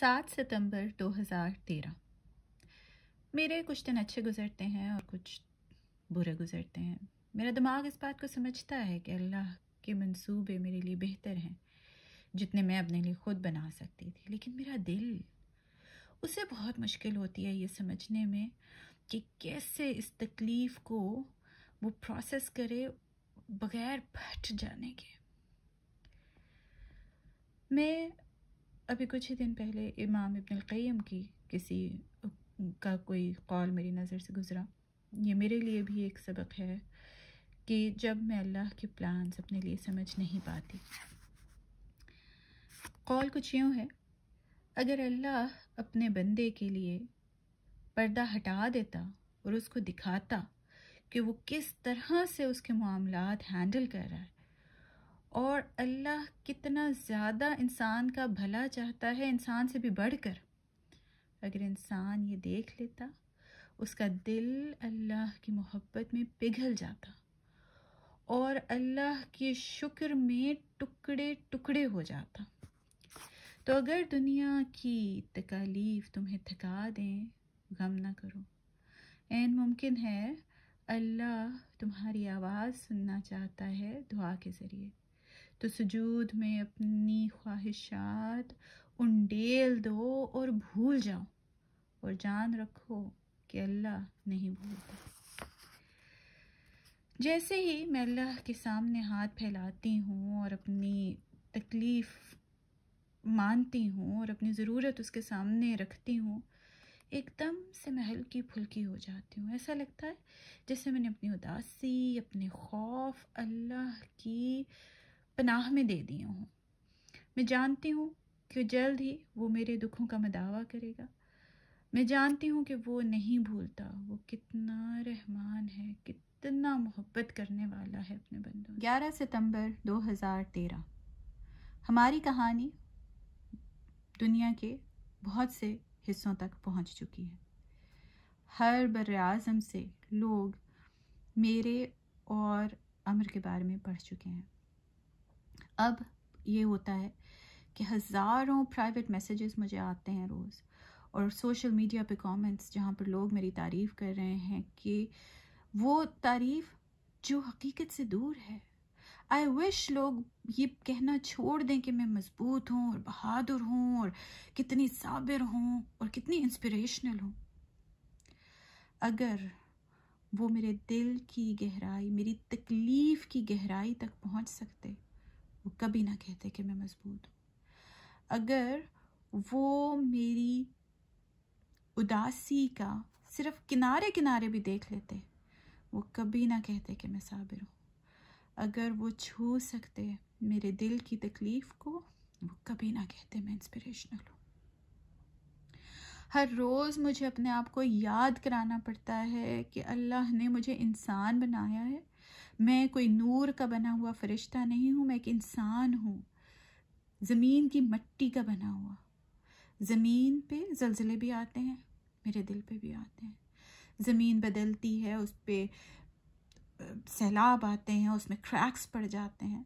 सात सितंबर 2013 मेरे कुछ दिन अच्छे गुजरते हैं और कुछ बुरे गुजरते हैं मेरा दिमाग इस बात को समझता है कि अल्लाह के मंसूबे मेरे लिए बेहतर हैं जितने मैं अपने लिए खुद बना सकती थी लेकिन मेरा दिल उसे बहुत मुश्किल होती है ये समझने में कि कैसे इस तकलीफ़ को वो प्रोसेस करे बगैर फट जाने के मैं अभी कुछ ही दिन पहले इमाम इब्न क़य्यम की किसी का कोई कौल मेरी नज़र से गुज़रा ये मेरे लिए भी एक सबक है कि जब मैं अल्लाह के प्लान्स अपने लिए समझ नहीं पाती कौल कुछ यूँ है अगर अल्लाह अपने बंदे के लिए पर्दा हटा देता और उसको दिखाता कि वो किस तरह से उसके मामला हैंडल कर रहा है और अल्लाह कितना ज़्यादा इंसान का भला चाहता है इंसान से भी बढ़कर अगर इंसान ये देख लेता उसका दिल अल्लाह की मोहब्बत में पिघल जाता और अल्लाह के शुक्र में टुकड़े टुकड़े हो जाता तो अगर दुनिया की तकालीफ तुम्हें थका दें गम ना करो एन मुमकिन है अल्लाह तुम्हारी आवाज़ सुनना चाहता है दुआ के ज़रिए तो सजूद में अपनी ख्वाहिशात उंडेल दो और भूल जाओ और जान रखो कि अल्लाह नहीं भूलता जैसे ही मैं अल्लाह के सामने हाथ फैलाती हूँ और अपनी तकलीफ़ मानती हूँ और अपनी ज़रूरत उसके सामने रखती हूँ एकदम से मैं हल्की फुल्की हो जाती हूँ ऐसा लगता है जैसे मैंने अपनी उदासी अपने खौफ अल्लाह की पनाह में दे दिए हूँ मैं जानती हूँ कि जल्द ही वो मेरे दुखों का मदावा करेगा मैं जानती हूँ कि वो नहीं भूलता वो कितना रहमान है कितना मोहब्बत करने वाला है अपने बंदों 11 सितंबर 2013 हमारी कहानी दुनिया के बहुत से हिस्सों तक पहुंच चुकी है हर बर अज़म से लोग मेरे और अमर के बारे में पढ़ चुके हैं अब ये होता है कि हज़ारों प्राइवेट मैसेजेस मुझे आते हैं रोज़ और सोशल मीडिया पे कमेंट्स जहाँ पर लोग मेरी तारीफ़ कर रहे हैं कि वो तारीफ़ जो हकीकत से दूर है आई विश लोग ये कहना छोड़ दें कि मैं मजबूत हूँ और बहादुर हूँ और कितनी साबिर हूँ और कितनी इंस्पिरेशनल हूँ अगर वो मेरे दिल की गहराई मेरी तकलीफ़ की गहराई तक पहुँच सकते वो कभी ना कहते कि मैं मजबूत हूँ अगर वो मेरी उदासी का सिर्फ किनारे किनारे भी देख लेते वो कभी ना कहते कि मैं साबिर हूँ अगर वो छू सकते मेरे दिल की तकलीफ़ को वो कभी ना कहते मैं इंस्पिरेशनल हूँ हर रोज़ मुझे अपने आप को याद कराना पड़ता है कि अल्लाह ने मुझे इंसान बनाया है मैं कोई नूर का बना हुआ फरिश्ता नहीं हूँ मैं एक इंसान हूँ ज़मीन की मट्टी का बना हुआ ज़मीन पे जलजले भी आते हैं मेरे दिल पे भी आते हैं ज़मीन बदलती है उस पर सैलाब आते हैं उसमें क्रैक्स पड़ जाते हैं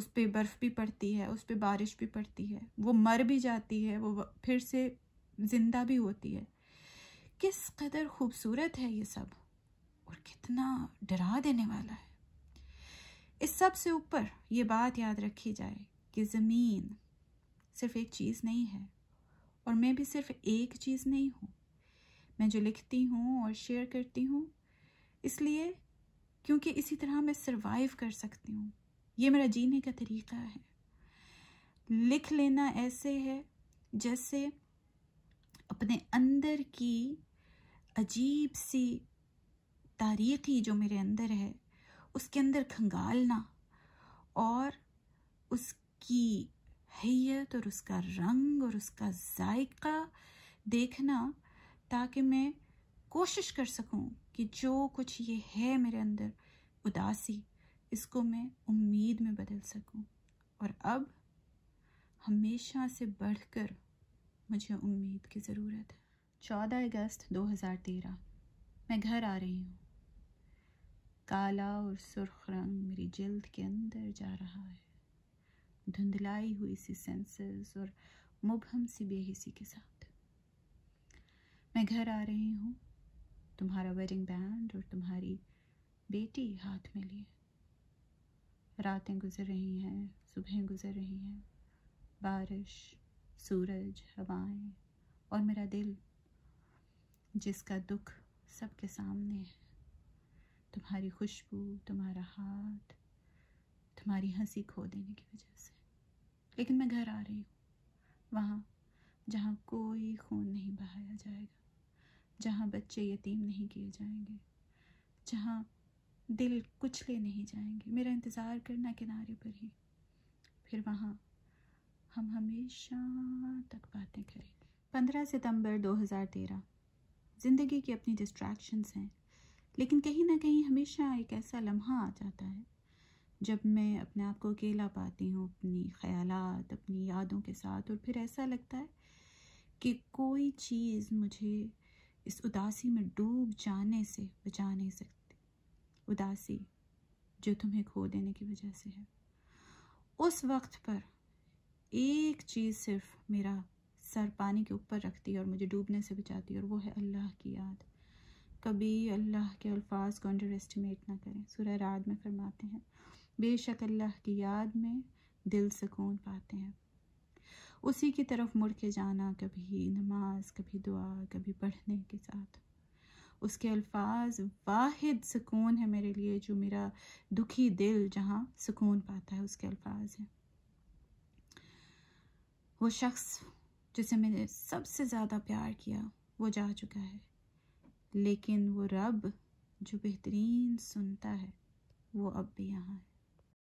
उस पर बर्फ़ भी पड़ती है उस पर बारिश भी पड़ती है वो मर भी जाती है वो फिर से ज़िंदा भी होती है किस कदर खूबसूरत है ये सब और कितना डरा देने वाला है इस सब से ऊपर ये बात याद रखी जाए कि ज़मीन सिर्फ एक चीज़ नहीं है और मैं भी सिर्फ एक चीज़ नहीं हूँ मैं जो लिखती हूँ और शेयर करती हूँ इसलिए क्योंकि इसी तरह मैं सरवाइव कर सकती हूँ ये मेरा जीने का तरीका है लिख लेना ऐसे है जैसे अपने अंदर की अजीब सी तारीख़ी जो मेरे अंदर है उसके अंदर खंगालना और उसकी हैत और उसका रंग और उसका जायका देखना ताकि मैं कोशिश कर सकूं कि जो कुछ ये है मेरे अंदर उदासी इसको मैं उम्मीद में बदल सकूं और अब हमेशा से बढ़कर मुझे उम्मीद की ज़रूरत है चौदह अगस्त 2013 मैं घर आ रही हूँ काला और सुर्ख रंग मेरी जल्द के अंदर जा रहा है धुंधलाई हुई सी सेंसेस और मुबहम सी बेहिसी के साथ मैं घर आ रही हूँ तुम्हारा वेडिंग बैंड और तुम्हारी बेटी हाथ में लिए रातें गुजर रही हैं सुबह गुजर रही हैं बारिश सूरज हवाएं और मेरा दिल जिसका दुख सबके सामने है तुम्हारी खुशबू तुम्हारा हाथ तुम्हारी हंसी खो देने की वजह से लेकिन मैं घर आ रही हूँ वहाँ जहाँ कोई खून नहीं बहाया जाएगा जहाँ बच्चे यतीम नहीं किए जाएंगे जहाँ दिल कुचले नहीं जाएंगे मेरा इंतज़ार करना किनारे पर ही फिर वहाँ हम हमेशा तक बातें करेंगे पंद्रह सितंबर 2013 ज़िंदगी की अपनी डिस्ट्रैक्शंस हैं लेकिन कहीं ना कहीं हमेशा एक ऐसा लम्हा आ जाता है जब मैं अपने आप को अकेला पाती हूँ अपनी ख्यालात अपनी यादों के साथ और फिर ऐसा लगता है कि कोई चीज़ मुझे इस उदासी में डूब जाने से बचा नहीं सकती उदासी जो तुम्हें खो देने की वजह से है उस वक्त पर एक चीज़ सिर्फ मेरा सर पानी के ऊपर रखती है और मुझे डूबने से बचाती है और वो है अल्लाह की याद कभी अल्लाह के अल्फाज को अंडर एस्टिमेट ना करें सुरह रात में फरमाते हैं बेशक अल्लाह की याद में दिल सुकून पाते हैं उसी की तरफ मुड़ के जाना कभी नमाज कभी दुआ कभी पढ़ने के साथ उसके अल्फाज वाहिद सुकून है मेरे लिए जो मेरा दुखी दिल जहाँ सुकून पाता है उसके अल्फाज हैं वो शख्स जिसे मैंने सबसे ज़्यादा प्यार किया वो जा चुका है लेकिन वो रब जो बेहतरीन सुनता है वो अब भी यहाँ है